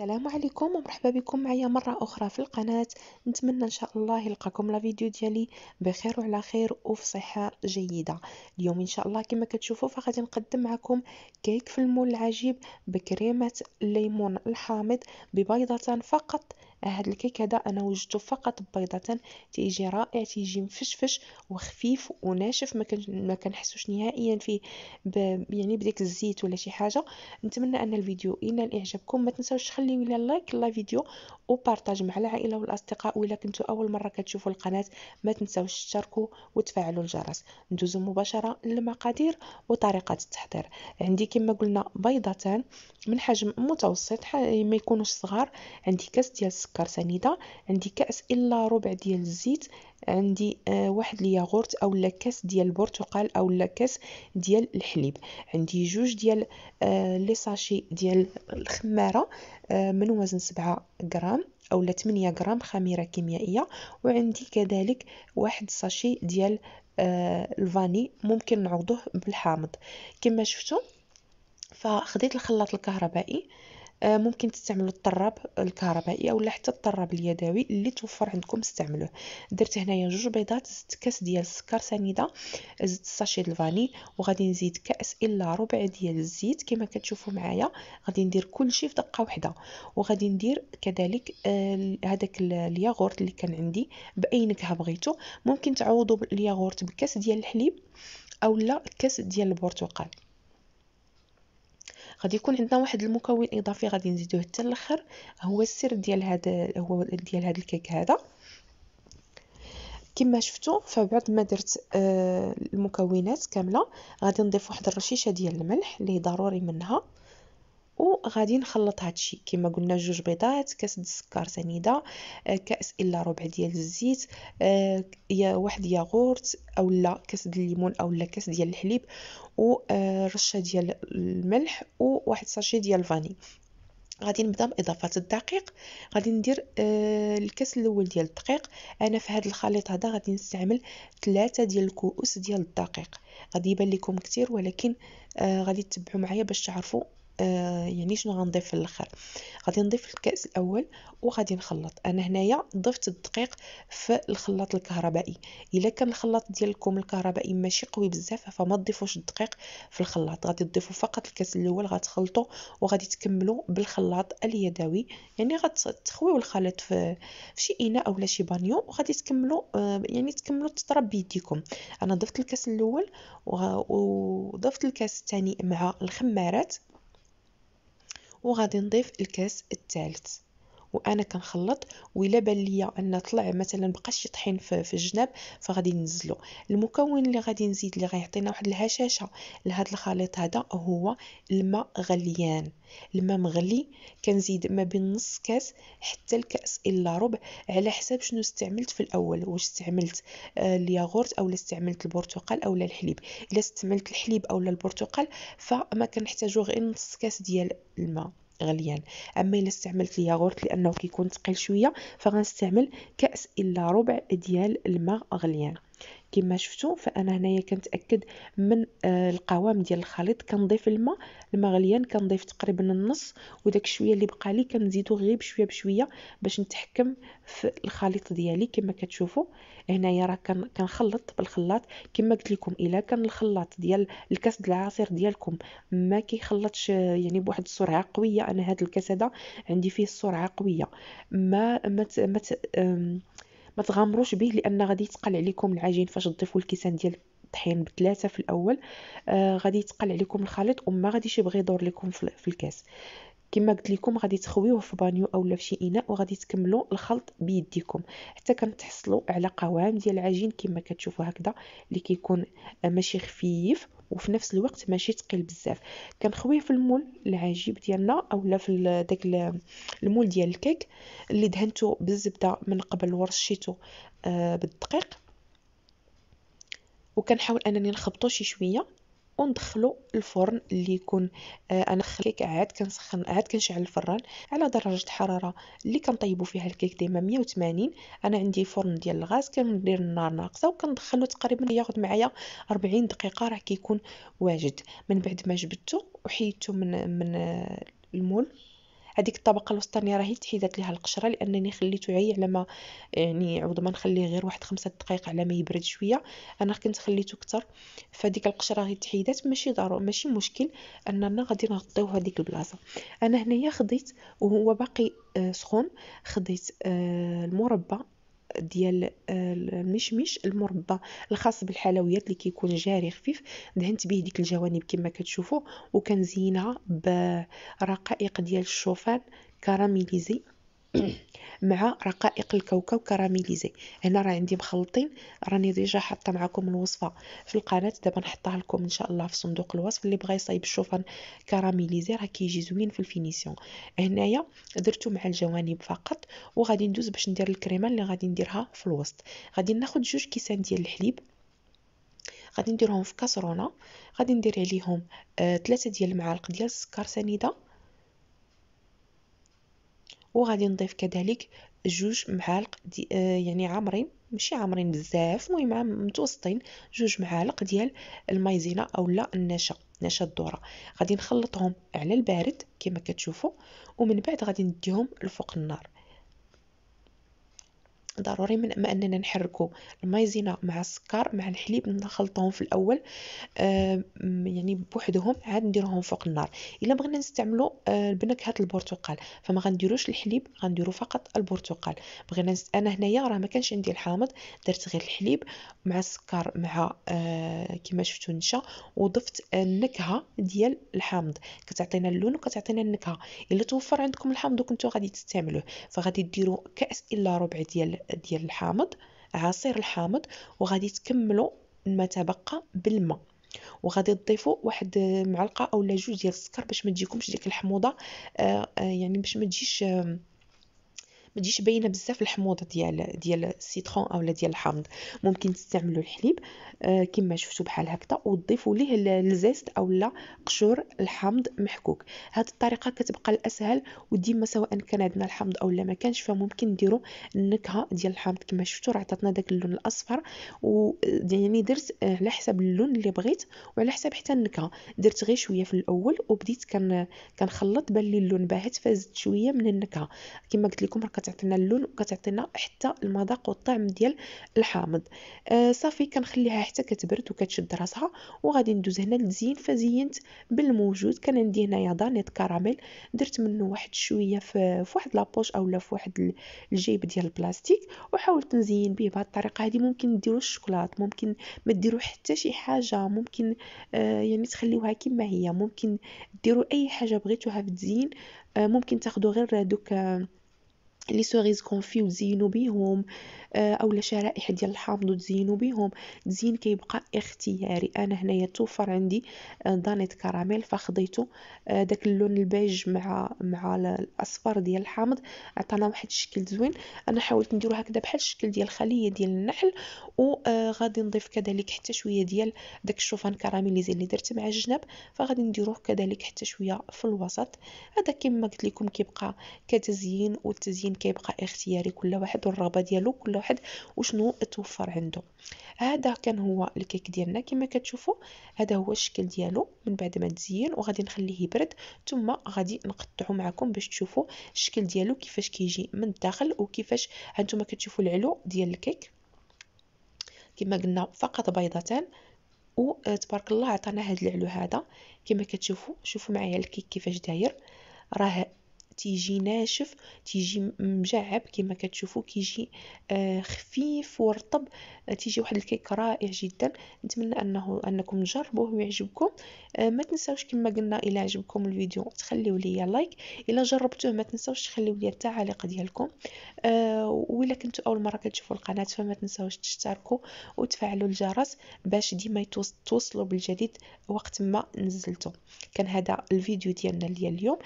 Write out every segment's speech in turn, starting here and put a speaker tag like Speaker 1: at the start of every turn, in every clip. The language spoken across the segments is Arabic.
Speaker 1: السلام عليكم ومرحبا بكم معايا مرة أخرى في القناة نتمنى إن شاء الله يلقاكم لا ديالي بخير وعلى خير وفي صحة جيدة اليوم إن شاء الله كما كتشوفوا فغادي نقدم معكم كيك في المول العجيب بكريمة الليمون الحامض ببيضتان فقط هاد الكيك هذا انا وجدته فقط بيضه تيجي رائع تيجي مفشفش وخفيف وناشف ما كنحسوش نهائيا فيه ب... يعني بديك الزيت ولا شي حاجه نتمنى ان الفيديو ينال اعجابكم ما تنساوش تخليو لي لايك لا فيديو وبارطاج مع العائله والاصدقاء ولا كنتو اول مره كتشوفوا القناه ما تنساوش تشتركوا وتفعلوا الجرس ندوزو مباشره للمقادير وطريقه التحضير عندي كما قلنا بيضتان من حجم متوسط ما يكونوش صغار عندي كاس ديال سكر سنيده عندي كاس الا ربع ديال الزيت عندي آه واحد الياغورت اولا كاس ديال البرتقال اولا كاس ديال الحليب عندي جوج ديال آه لي ساشي ديال الخماره آه من وزن سبعة غرام اولا 8 غرام خميره كيميائيه وعندي كذلك واحد ساشي ديال آه الفاني ممكن نعوضوه بالحامض كما شفتم فخديت الخلاط الكهربائي آه آه، ممكن تستعملوا الطراب الكهربائي او حتى الطراب اليدوي اللي توفر عندكم استعملوه درت هنايا جوج بيضات زدت كاس ديال السكر سنيده زدت ساشي الفاني وغادي نزيد كاس الا ربع ديال الزيت كما كتشوفوا معايا غادي ندير كلشي في دقه واحده وغادي ندير كذلك آه، هذاك الياغورت اللي كان عندي باي نكهه بغيتو ممكن تعوضوا الياغورت بكاس ديال الحليب اولا كاس ديال البرتقال غادي يكون عندنا واحد المكون اضافي غادي نزيدوه حتى الاخر هو السر ديال هذا هو ديال هذا الكيك هذا كما شفتوا فبعد ما درت آه، المكونات كامله غادي نضيف واحد الرشيشه ديال الملح اللي ضروري منها وغادي نخلط هادشي كما قلنا جوج بيضات كاس د السكر سنيده آه، كاس الا ربع ديال الزيت آه، يا واحد ياغورت او لا كاس ديال الليمون او لا كاس ديال الحليب ورشه آه، ديال الملح وواحد ساشي ديال الفاني غادي نبدا باضافه الدقيق غادي ندير الكاس الاول ديال الدقيق انا في هذا الخليط هذا غادي نستعمل ثلاثة ديال الكؤوس ديال الدقيق غادي يبان لكم كتير ولكن غادي تتبعوا معايا باش تعرفوا آه يعني شنو غنضيف في الاخر غادي نضيف الكاس الاول وغادي نخلط انا هنايا ضفت الدقيق في الخلاط الكهربائي الا كان الخلاط ديالكم الكهربائي ماشي قوي بزاف فما تضيفوش الدقيق في الخلاط غادي تضيفوا فقط الكاس الاول غتخلطوا وغادي تكملوا بالخلاط اليدوي يعني غتخويو الخليط في شي اناء اولا شي بانيو وغادي تكملوا آه، يعني تكملوا التضرب بيديكم انا ضفت الكاس الاول وضفت الكاس الثاني مع الخمارات وغادي نضيف الكاس الثالث وانا كنخلط ولا بان ليا ان طلع مثلا شي طحين في الجناب فغادي ننزلو المكون اللي غادي نزيد اللي غيعطينا واحد الهشاشه لهذا الخليط هذا هو الماء غليان الماء مغلي كنزيد ما بين نص كاس حتى الكاس الا ربع على حساب شنو استعملت في الاول واش استعملت آه، الياغورت او استعملت البرتقال او الحليب الا استعملت الحليب او البرتقال فما كنحتاجو غير نص كاس ديال الماء غليان اما الا استعملت الياغورت لانه كيكون ثقيل شويه فغنستعمل كاس الا ربع ديال الماء غليان كما شفتوا فانا هنايا كنتاكد من آه، القوام ديال الخليط كنضيف الماء الماء غليان كنضيف تقريبا النص وداك الشويه اللي بقى لي كنزيدو غير بشويه بشويه باش نتحكم في الخليط ديالي كما كتشوفوا هنايا راه كنخلط بالخلاط كما قلت لكم الا كان الخلاط ديال الكاس ديال العصير ديالكم ما كيخلطش يعني بواحد السرعه قويه انا هذا الكاس هذا عندي فيه السرعه قويه ما ما, ما ما تغامروش به لان غادي يتقل عليكم العجين فاش تضيفوا الكيسان ديال الطحين بثلاثه في الاول آه غادي يتقل عليكم الخليط وما غاديش يبغي يدور لكم في الكاس كما قلت لكم غادي تخويوه في بانيو اولا في شي اناء وغادي تكملوا الخلط بيديكم حتى كنتحصلوا على قوام ديال العجين كما كتشوفوا هكذا اللي كيكون آه، ماشي خفيف وفي نفس الوقت ماشي ثقيل بزاف كنخويه في المول العجيب ديالنا اولا في داك المول ديال الكيك اللي دهنته بالزبده من قبل ورشيته آه، بالدقيق وكنحاول انني نخبطو شي شويه وندخلو الفرن اللي يكون آه، انا الكيك عاد كنسخن عاد كنشعل الفران على درجه حراره اللي كنطيبو فيها الكيك ديما 180 انا عندي فرن ديال الغاز كندير النار ناقصه وكندخلو تقريبا ياخذ معايا 40 دقيقه راه كيكون واجد من بعد ما جبدته وحيدته من من آه، المول هذيك الطبقه الوسطانيه راهي تحيدات ليها القشره لانني خليته عي على ما يعني عوض ما نخليه غير واحد خمسة دقائق على ما يبرد شويه انا كنت خليته كتر فهذيك القشره راهي تحيدات ماشي ضروري ماشي مشكل اننا غادي نغطيو هذيك البلاصه انا هنايا خديت وهو باقي آه، سخون خديت آه، المربى ديال المشمش آه، المربى الخاص بالحلويات اللي كيكون جاري خفيف دهنت به ديك الجوانب كما كتشوفوا وكنزينها برقائق ديال الشوفان كراميليزي مع رقائق الكوكاو كراميليزي هنا راه عندي مخلطين راني ديجا حاطه معكم الوصفه في القناه دابا نحطها لكم ان شاء الله في صندوق الوصف اللي بغى يصايب الشوفان كراميليزي راه كيجي زوين في الفينيسيون هنايا درتو مع الجوانب فقط وغادي ندوز باش ندير الكريمه اللي غادي نديرها في الوسط غادي ناخذ جوج كيسان ديال الحليب غادي نديرهم في كاسرونه غادي ندير عليهم ثلاثة آه، ديال المعالق ديال السكر سنيده وغادي نضيف كذلك جوج معالق دي آه، يعني عامرين ماشي عامرين بزاف المهم متوسطين جوج معالق ديال المايزينا اولا النشا نشا الذره غادي نخلطهم على البارد كما كتشوفوا ومن بعد غادي نديهم لفوق النار ضروري من ما اننا نحركو المايزينا مع السكر مع الحليب نخلطهم في الاول يعني بوحدهم عاد نديرهم فوق النار الا بغينا نستعملوا آه، بنكهه البرتقال فما غنديروش الحليب غنديرو فقط البرتقال بغينا نست... انا هنايا راه ما كانش عندي الحامض درت غير الحليب مع السكر مع آه، كما شفتوا نشا وضفت النكهه ديال الحامض كتعطينا اللون وكتعطينا النكهه الا توفر عندكم الحامض وكنتو غادي تستعملوه فغادي ديروا كاس الا ربع ديال ديال الحامض عصير الحامض وغادي تكملوا ما تبقى بالماء وغادي تضيفوا واحد معلقه اولا جوج ديال السكر باش ما تجيكمش ديك الحموضه آه آه يعني باش ما تجيش آه ما تجيش باينه بزاف الحموضه ديال ديال السيترون اولا ديال الحامض ممكن تستعملوا الحليب آه، كما شفتوا بحال هكذا وتضيفوا ليه الزيست اولا قشور الحامض محكوك هذه الطريقه كتبقى الاسهل وديما سواء كان عندنا الحامض اولا ما كانش فممكن نديروا النكهه ديال الحامض كما شفتوا راه عطاتنا داك اللون الاصفر و يعني درت آه، على حسب اللون اللي بغيت وعلى حسب حتى النكهه درت غير شويه في الاول وبديت كان كنخلط بان لي اللون باهت فازت شويه من النكهه كما قلت لكم راه كتعطينا اللون وكتعطينا حتى المذاق والطعم ديال الحامض آه صافي كنخليها حتى كتبرد وكتشد راسها وغادي ندوز هنا للزين فزينت بالموجود كان عندي هنايا دانيت كراميل درت منه واحد شويه في واحد لابوش اولا في واحد الجيب ديال البلاستيك وحاولت نزين به بهذه الطريقه هذه ممكن ديروا الشوكولات ممكن ما ديروا حتى شي حاجه ممكن آه يعني تخليوها كما هي ممكن ديروا اي حاجه بغيتوها في التزيين آه ممكن تاخذوا غير دوك آه لي سوغيز كونفي وزينوا بيهم آه، او لشرائح ديال الحامض وتزينوا بهم تزين كيبقى اختياري انا هنايا توفر عندي آه، دانيت كراميل فخديته آه، داك اللون البيج مع مع الاصفر ديال الحامض عطانا واحد الشكل زوين انا حاولت نديرو هكذا بحال الشكل ديال الخليه ديال النحل وغادي نضيف كذلك حتى شويه ديال داك الشوفان كراميل اللي اللي درت مع الجناب فغادي نديروه كذلك حتى شويه في الوسط هذا كما قلت لكم كيبقى كتزيين والتزيين كيبقى اختياري كل واحد والرغبه ديالو كل واحد واحد وشنو توفر عنده هذا كان هو الكيك ديالنا كما كتشوفوا هذا هو الشكل ديالو من بعد ما تزين وغادي نخليه يبرد ثم غادي نقطعه معكم باش تشوفوا الشكل ديالو كيفاش كيجي من الداخل وكيفاش هانتوما كتشوفوا العلو ديال الكيك كما قلنا فقط بيضتان وتبارك الله عطانا هذا العلو هذا كما كتشوفوا شوفوا معايا الكيك كيفاش داير راه تيجي ناشف تيجي مجعب كما كتشوفوا كيجي آه، خفيف ورطب آه، تيجي واحد الكيك رائع جدا نتمنى انه انكم تجربوه ويعجبكم آه، ما تنساوش كما قلنا الى عجبكم الفيديو تخليو ليا لايك الى جربتوه ما تنساوش تخليو ليا التعاليق ديالكم الى كنتوا اول مره كتشوفوا القناه فما تنساوش تشتركوا وتفعلوا الجرس باش ديما توصلوا بالجديد وقت ما نزلته كان هذا الفيديو ديالنا اليوم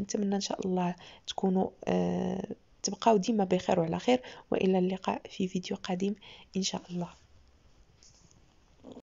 Speaker 1: نتمنى نتمنى ان شاء الله تكونوا آه، تبقاو ديما بخير وعلى خير والى اللقاء في فيديو قادم ان شاء الله